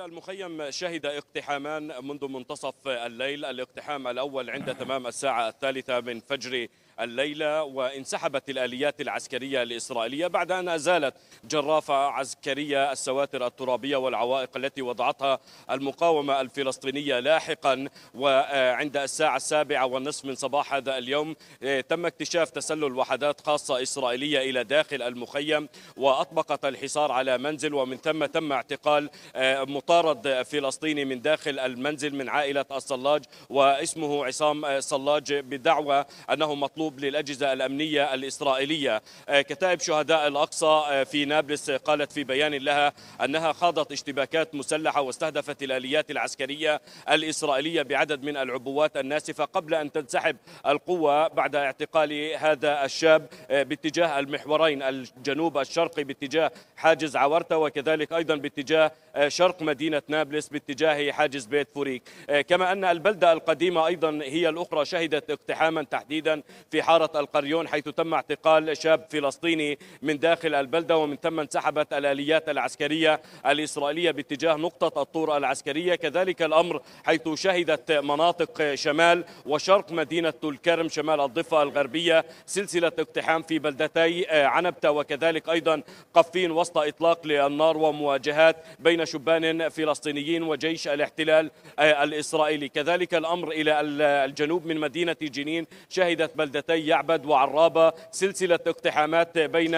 المخيم شهد اقتحامان منذ منتصف الليل الاقتحام الأول عند تمام الساعة الثالثة من فجر الليلة وانسحبت الآليات العسكرية الإسرائيلية بعد أن أزالت جرافة عسكرية السواتر الترابية والعوائق التي وضعتها المقاومة الفلسطينية لاحقا وعند الساعة السابعة والنصف من صباح هذا اليوم آه، تم اكتشاف تسلل وحدات خاصة إسرائيلية إلى داخل المخيم وأطبقت الحصار على منزل ومن ثم تم اعتقال آه، مطارد فلسطيني من داخل المنزل من عائلة الصلاج واسمه عصام آه، صلاج بدعوى أنه مطلوب المطلوب للأجهزة الأمنية الإسرائيلية آه، كتائب شهداء الأقصى آه، في نابلس آه، قالت في بيان لها أنها خاضت اشتباكات مسلحة واستهدفت الآليات العسكرية الإسرائيلية بعدد من العبوات الناسفة قبل أن تنسحب القوة بعد اعتقال هذا الشاب باتجاه المحورين الجنوب الشرقي باتجاه حاجز عورتة وكذلك أيضا باتجاه شرق مدينة نابلس باتجاه حاجز بيت فوريك كما أن البلدة القديمة أيضا هي الأخرى شهدت اقتحاما تحديدا في حارة القريون حيث تم اعتقال شاب فلسطيني من داخل البلدة ومن ثم انسحبت الآليات العسكرية الإسرائيلية باتجاه نقطة الطور العسكرية كذلك الأمر حيث شهدت مناطق شمال وشرق مدينة الكرم شمال الضفة الغربية سلسلة اقتحام في بلدتي عنبتة وكذلك أيضا قفين وسط إطلاق للنار ومواجهات بين شبان فلسطينيين وجيش الاحتلال الإسرائيلي كذلك الأمر إلى الجنوب من مدينة جنين شهدت بلدة مدينتي يعبد وعرابة سلسلة اقتحامات بين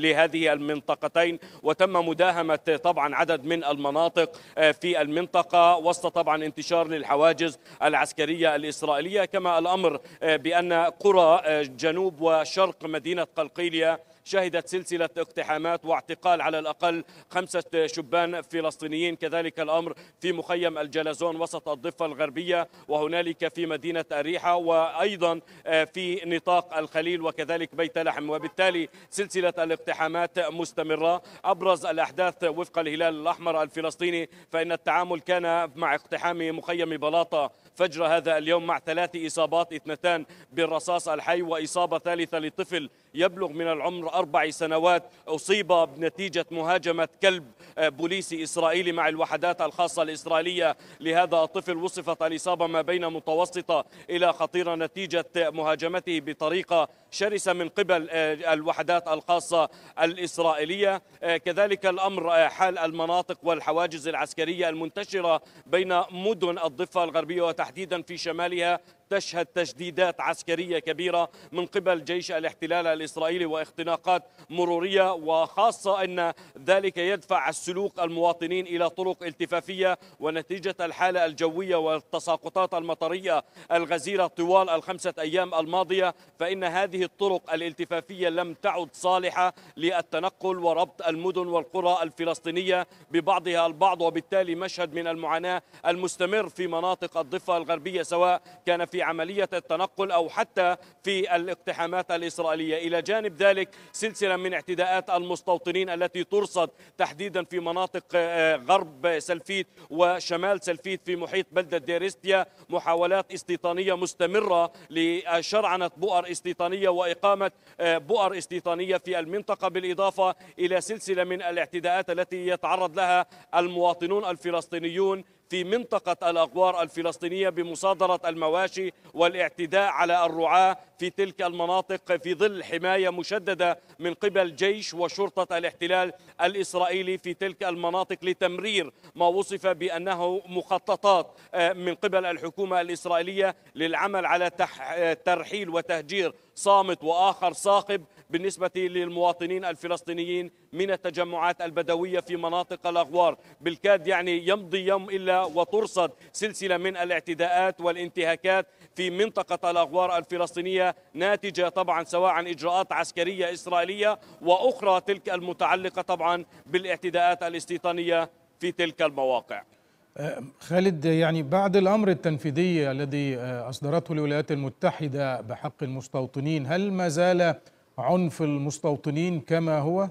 لهذه المنطقتين وتم مداهمة طبعا عدد من المناطق في المنطقة وسط طبعا انتشار للحواجز العسكرية الإسرائيلية كما الأمر بأن قرى جنوب وشرق مدينة قلقيلية شهدت سلسلة اقتحامات واعتقال على الأقل خمسة شبان فلسطينيين كذلك الأمر في مخيم الجلزون وسط الضفة الغربية وهنالك في مدينة الريحة وأيضا آه، في نطاق الخليل وكذلك بيت لحم وبالتالي سلسلة الاقتحامات مستمرة أبرز الأحداث وفق الهلال الأحمر الفلسطيني فإن التعامل كان مع اقتحام مخيم بلاطة فجر هذا اليوم مع ثلاث إصابات اثنتان بالرصاص الحي وإصابة ثالثة لطفل يبلغ من العمر أربع سنوات أصيب بنتيجة مهاجمة كلب آه، بوليسي إسرائيلي مع الوحدات الخاصة الإسرائيلية لهذا الطفل وصفت الإصابة ما بين متوسطة إلى خطيرة نتيجة مهاجمته بطريقة شرسة من قبل آه، الوحدات الخاصة الإسرائيلية آه، كذلك الأمر حال المناطق والحواجز العسكرية المنتشرة بين مدن الضفة الغربية وتحديدا في شمالها تشهد تشديدات عسكرية كبيرة من قبل جيش الاحتلال الإسرائيلي واختناقات مرورية وخاصة أن ذلك يدفع السلوك المواطنين إلى طرق التفافية ونتيجة الحالة الجوية والتساقطات المطرية الغزيرة طوال الخمسة أيام الماضية فإن هذه الطرق الالتفافية لم تعد صالحة للتنقل وربط المدن والقرى الفلسطينية ببعضها البعض وبالتالي مشهد من المعاناة المستمر في مناطق الضفة الغربية سواء كان في عملية التنقل أو حتى في الاقتحامات الإسرائيلية إلى جانب ذلك سلسلة من اعتداءات المستوطنين التي ترصد تحديدا في مناطق آه، غرب سلفيت وشمال سلفيت في محيط بلدة ديرستيا محاولات استيطانية مستمرة لشرعنة بؤر استيطانية وإقامة آه، بؤر استيطانية في المنطقة بالإضافة إلى سلسلة من الاعتداءات التي يتعرض لها المواطنون الفلسطينيون في منطقة الأغوار الفلسطينية بمصادرة المواشي والاعتداء على الرعاة في تلك المناطق في ظل حماية مشددة من قبل جيش وشرطة الاحتلال الإسرائيلي في تلك المناطق لتمرير ما وصف بأنه مخططات آه، من قبل الحكومة الإسرائيلية للعمل على آه، ترحيل وتهجير صامت وآخر صاخب بالنسبة للمواطنين الفلسطينيين من التجمعات البدوية في مناطق الأغوار بالكاد يعني يمضي يوم إلا وترصد سلسلة من الاعتداءات والانتهاكات في منطقة الأغوار الفلسطينية ناتجة طبعا سواء عن إجراءات عسكرية إسرائيلية وأخرى تلك المتعلقة طبعا بالاعتداءات الاستيطانية في تلك المواقع أه، خالد يعني بعد الأمر التنفيذي الذي أه، أصدرته الولايات المتحدة بحق المستوطنين هل ما زال عنف المستوطنين كما هو؟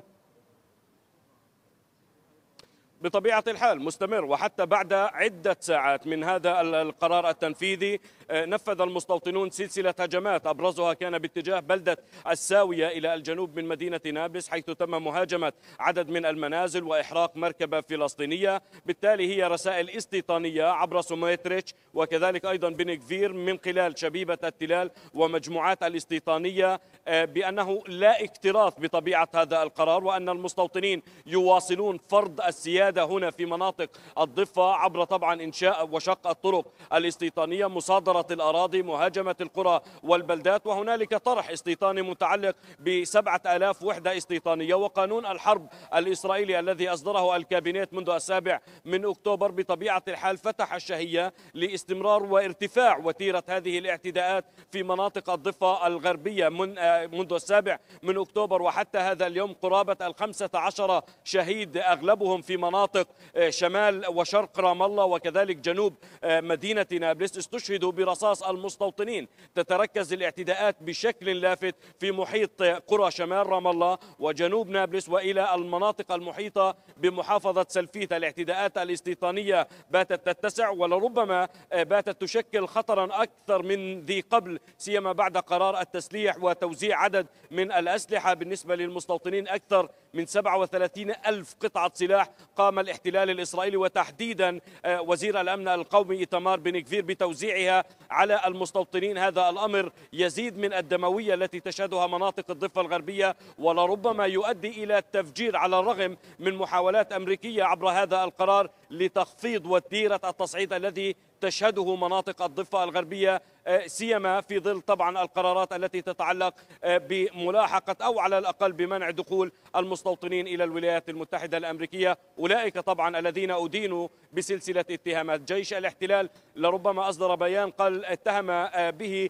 بطبيعة الحال مستمر وحتى بعد عدة ساعات من هذا القرار التنفيذي آه، نفذ المستوطنون سلسلة هجمات أبرزها كان باتجاه بلدة الساوية إلى الجنوب من مدينة نابلس حيث تم مهاجمة عدد من المنازل وإحراق مركبة فلسطينية بالتالي هي رسائل استيطانية عبر سوميتريتش وكذلك أيضا بنكفير من خلال شبيبة التلال ومجموعات الاستيطانية آه، بأنه لا اكتراث بطبيعة هذا القرار وأن المستوطنين يواصلون فرض السيادة المستفادة هنا في مناطق الضفة عبر طبعا إنشاء وشق الطرق الاستيطانية مصادرة الأراضي مهاجمة القرى والبلدات وهنالك طرح استيطاني متعلق ب 7000 وحدة استيطانية وقانون الحرب الإسرائيلي الذي أصدره الكابينت منذ السابع من أكتوبر بطبيعة الحال فتح الشهية لاستمرار وارتفاع وتيرة هذه الاعتداءات في مناطق الضفة الغربية من آه، منذ السابع من أكتوبر وحتى هذا اليوم قرابة ال 15 شهيد أغلبهم في مناطق مناطق آه، شمال وشرق رام الله وكذلك جنوب آه، مدينة نابلس استشهدوا برصاص المستوطنين تتركز الاعتداءات بشكل لافت في محيط قرى شمال رام الله وجنوب نابلس وإلى المناطق المحيطة بمحافظة سلفيتا الاعتداءات الاستيطانية باتت تتسع ولربما آه، باتت تشكل خطرا أكثر من ذي قبل سيما بعد قرار التسليح وتوزيع عدد من الأسلحة بالنسبة للمستوطنين أكثر من 37 ألف قطعة سلاح قام الاحتلال الإسرائيلي وتحديدا آه، وزير الأمن القومي إيتمار بن كفير بتوزيعها على المستوطنين هذا الأمر يزيد من الدموية التي تشهدها مناطق الضفة الغربية ولربما يؤدي إلى التفجير على الرغم من محاولات أمريكية عبر هذا القرار لتخفيض وتيره التصعيد الذي تشهده مناطق الضفه الغربيه آه، سيما في ظل طبعا القرارات التي تتعلق آه، بملاحقه او على الاقل بمنع دخول المستوطنين الى الولايات المتحده الامريكيه، اولئك طبعا الذين ادينوا بسلسله اتهامات، جيش الاحتلال لربما اصدر بيان قال اتهم آه، به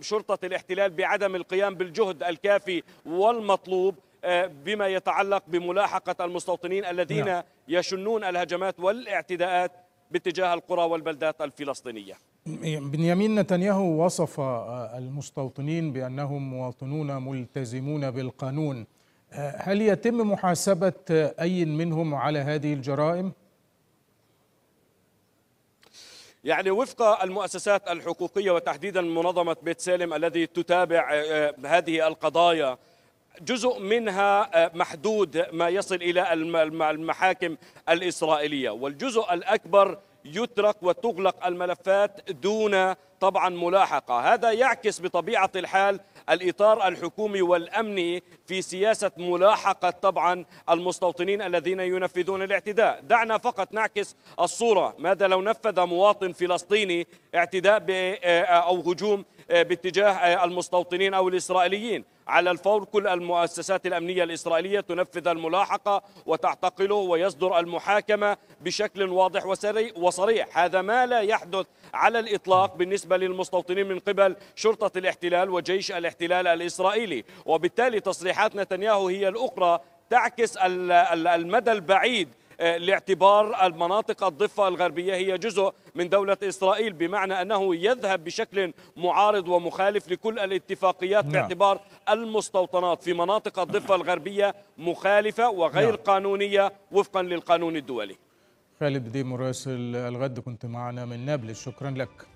شرطه الاحتلال بعدم القيام بالجهد الكافي والمطلوب بما يتعلق بملاحقه المستوطنين الذين نعم. يشنون الهجمات والاعتداءات باتجاه القرى والبلدات الفلسطينية بنيامين نتنياهو وصف المستوطنين بأنهم مواطنون ملتزمون بالقانون هل يتم محاسبة أي منهم على هذه الجرائم؟ يعني وفق المؤسسات الحقوقية وتحديدا منظمة بيت سالم الذي تتابع آه، هذه القضايا جزء منها آه، محدود ما يصل إلى المحاكم الإسرائيلية والجزء الأكبر يترك وتغلق الملفات دون طبعا ملاحقة هذا يعكس بطبيعة الحال الإطار الحكومي والأمني في سياسة ملاحقة طبعا المستوطنين الذين ينفذون الاعتداء دعنا فقط نعكس الصورة ماذا لو نفذ مواطن فلسطيني اعتداء آه، أو هجوم آه، باتجاه آه، المستوطنين أو الإسرائيليين على الفور كل المؤسسات الأمنية الإسرائيلية تنفذ الملاحقة وتعتقله ويصدر المحاكمة بشكل واضح وصريح هذا ما لا يحدث على الإطلاق بالنسبة للمستوطنين من قبل شرطة الاحتلال وجيش الاحتلال الإسرائيلي وبالتالي تصريحات نتنياهو هي الأخرى تعكس المدى البعيد آه، لاعتبار المناطق الضفة الغربية هي جزء من دولة إسرائيل بمعنى أنه يذهب بشكل معارض ومخالف لكل الاتفاقيات نعم. باعتبار المستوطنات في مناطق الضفة الغربية مخالفة وغير نعم. قانونية وفقا للقانون الدولي خالد دي مراسل الغد كنت معنا من نابلس شكرا لك